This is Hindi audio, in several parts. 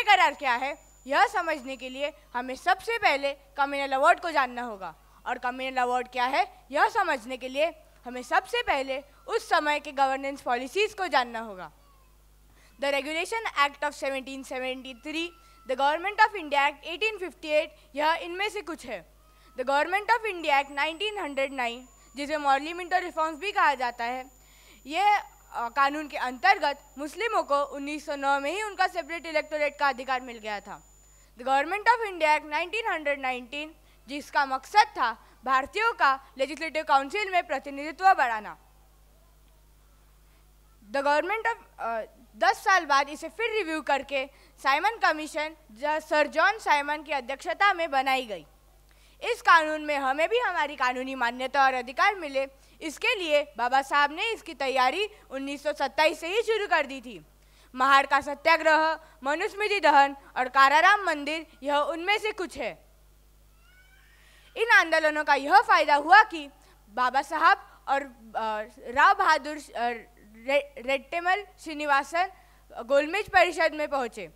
ये करार क्या है यह समझने के लिए हमें सबसे पहले कम्युनल अवार्ड को जानना होगा और कम्युनल अवार्ड क्या है यह समझने के लिए हमें सबसे पहले उस समय के गवर्नेंस पॉलिसीज़ को जानना होगा the regulation act of 1773, the government of India act 1858 यह इनमें से कुछ है the government of India act 1909 जिसे मॉर्लीमेंटल रिफॉर्म्स भी कहा जाता है यह कानून के अंतर्गत मुस्लिमों को 1909 में ही उनका सेपरेट इलेक्टोरेट का अधिकार मिल गया था the government of India act 1919 जिसका मकसद था भारतीयों का लेजिस्लेटिव काउंसिल में प्रतिनिधित्व बढ़ाना द गवर्नमेंट ऑफ दस साल बाद इसे फिर रिव्यू करके Simon commission sir John Simon की अध्यक्षता में बनाई गई इस कानून में हमें भी हमारी कानूनी मान्यता और अधिकार मिले इसके लिए बाबा साहब ने इसकी तैयारी उन्नीस से ही शुरू कर दी थी महाड़ का सत्याग्रह मनुस्मृति दहन और काराराम मंदिर यह उनमें से कुछ है इन आंदोलनों का यह फायदा हुआ कि बाबा साहब और राव बहादुर रेट्टेमल श्रीनिवासन गोलमेज परिषद में पहुंचे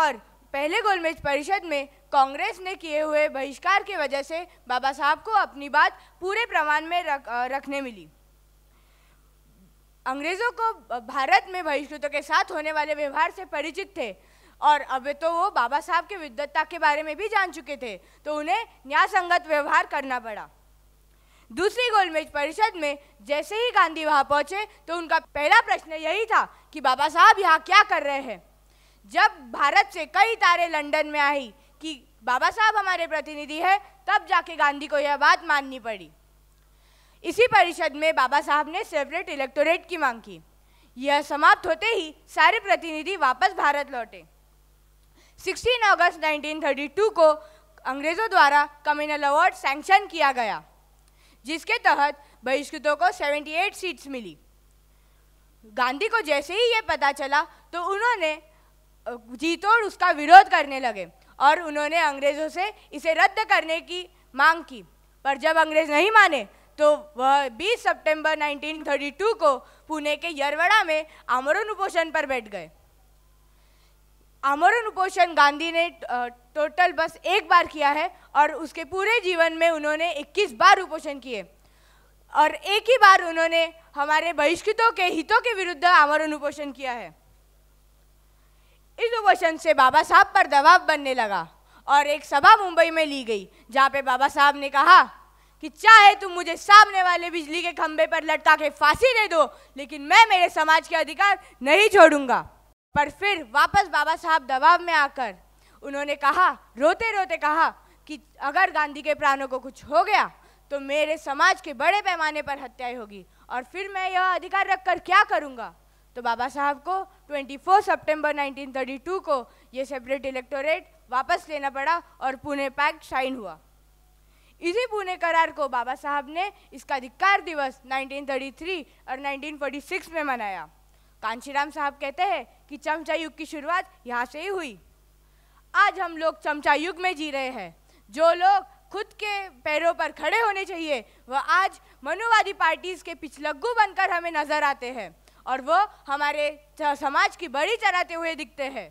और पहले गोलमेज परिषद में कांग्रेस ने किए हुए बहिष्कार की वजह से बाबा साहब को अपनी बात पूरे प्रमाण में रख, रखने मिली अंग्रेज़ों को भारत में बहिष्कृतों के साथ होने वाले व्यवहार से परिचित थे और अब तो वो बाबा साहब के विद्वत्ता के बारे में भी जान चुके थे तो उन्हें न्याय संगत व्यवहार करना पड़ा दूसरी गोलमेज परिषद में जैसे ही गांधी वहाँ पहुंचे तो उनका पहला प्रश्न यही था कि बाबा साहब यहाँ क्या कर रहे हैं जब भारत से कई तारे लंदन में आई कि बाबा साहब हमारे प्रतिनिधि हैं तब जाके गांधी को यह बात माननी पड़ी इसी परिषद में बाबा साहब ने सेपरेट इलेक्टोरेट की मांग की यह समाप्त होते ही सारे प्रतिनिधि वापस भारत लौटे 16 अगस्त 1932 को अंग्रेज़ों द्वारा कम्युनल अवार्ड सैंक्शन किया गया जिसके तहत बहिष्कृतों को 78 सीट्स मिली गांधी को जैसे ही ये पता चला तो उन्होंने और उसका विरोध करने लगे और उन्होंने अंग्रेज़ों से इसे रद्द करने की मांग की पर जब अंग्रेज़ नहीं माने तो वह 20 सितंबर 1932 को पुणे के यरवड़ा में आमरण उपोषण पर बैठ गए आमरण उपोषण गांधी ने टोटल बस एक बार किया है और उसके पूरे जीवन में उन्होंने 21 बार उपोषण किए और एक ही बार उन्होंने हमारे बहिष्कृतों के हितों के विरुद्ध आमरण उपोषण किया है इस वचन से बाबा साहब पर दबाव बनने लगा और एक सभा मुंबई में ली गई जहाँ पे बाबा साहब ने कहा कि चाहे तुम मुझे सामने वाले बिजली के खंभे पर लटका के फांसी दे दो लेकिन मैं मेरे समाज के अधिकार नहीं छोड़ूंगा पर फिर वापस बाबा साहब दबाव में आकर उन्होंने कहा रोते रोते कहा कि अगर गांधी के प्राणों को कुछ हो गया तो मेरे समाज के बड़े पैमाने पर हत्याएं होगी और फिर मैं यह अधिकार रखकर क्या करूंगा तो बाबा साहब को 24 सितंबर 1932 को ये सेपरेट इलेक्टोरेट वापस लेना पड़ा और पुणे पैक्ट साइन हुआ इसी पुणे करार को बाबा साहब ने इसका अधिकार दिवस 1933 और 1946 में मनाया कांशीराम साहब कहते हैं कि चमचा युग की शुरुआत यहाँ से ही हुई आज हम लोग चमचा युग में जी रहे हैं जो लोग खुद के पैरों पर खड़े होने चाहिए वह आज मनुवादी पार्टीज के पिछलग्गू बनकर हमें नजर आते हैं और वो हमारे समाज की बड़ी चराते हुए दिखते हैं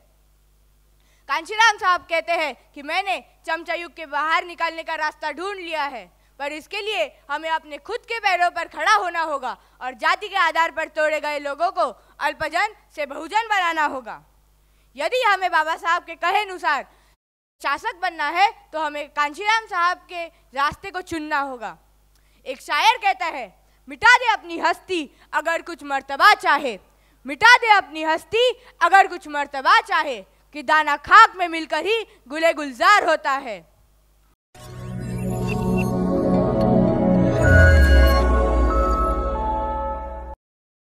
कांशीराम साहब कहते हैं कि मैंने चमचायुग के बाहर निकालने का रास्ता ढूंढ लिया है पर इसके लिए हमें अपने खुद के पैरों पर खड़ा होना होगा और जाति के आधार पर तोड़े गए लोगों को अल्पजन से बहुजन बनाना होगा यदि हमें बाबा साहब के कहे अनुसार शासक बनना है तो हमें कांशीराम साहब के रास्ते को चुनना होगा एक शायर कहता है मिटा दे अपनी हस्ती अगर कुछ मर्तबा चाहे मिटा दे अपनी हस्ती अगर कुछ मर्तबा चाहे कि दाना खाक में मिलकर ही गुले गुलजार होता है